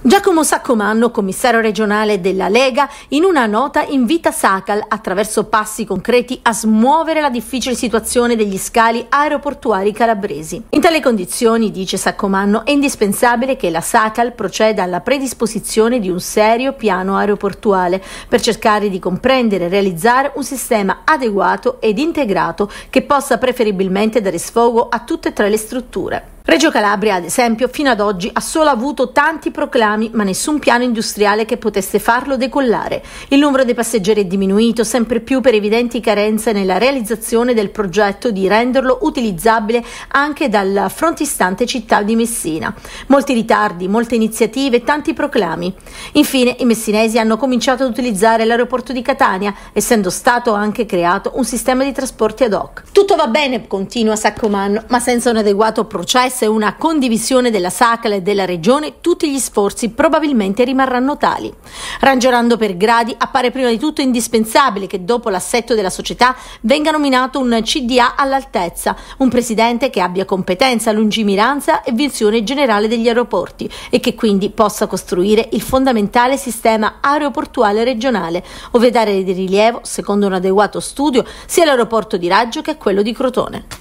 Giacomo Saccomanno, commissario regionale della Lega, in una nota invita Sacal, attraverso passi concreti, a smuovere la difficile situazione degli scali aeroportuari calabresi. In tale condizioni, dice Saccomanno, è indispensabile che la Sacal proceda alla predisposizione di un serio piano aeroportuale per cercare di comprendere e realizzare un sistema adeguato ed integrato che possa preferibilmente dare sfogo a tutte e tre le strutture. Reggio Calabria, ad esempio, fino ad oggi ha solo avuto tanti proclami, ma nessun piano industriale che potesse farlo decollare. Il numero dei passeggeri è diminuito sempre più per evidenti carenze nella realizzazione del progetto di renderlo utilizzabile anche dalla frontistante città di Messina. Molti ritardi, molte iniziative, tanti proclami. Infine, i messinesi hanno cominciato ad utilizzare l'aeroporto di Catania, essendo stato anche creato un sistema di trasporti ad hoc. Tutto va bene, continua Saccomanno, ma senza un adeguato processo fosse una condivisione della SACL e della Regione, tutti gli sforzi probabilmente rimarranno tali. Ragionando per gradi, appare prima di tutto indispensabile che dopo l'assetto della società venga nominato un CDA all'altezza, un presidente che abbia competenza, lungimiranza e visione generale degli aeroporti e che quindi possa costruire il fondamentale sistema aeroportuale regionale, ovvero dare di rilievo, secondo un adeguato studio, sia l'aeroporto di Raggio che quello di Crotone.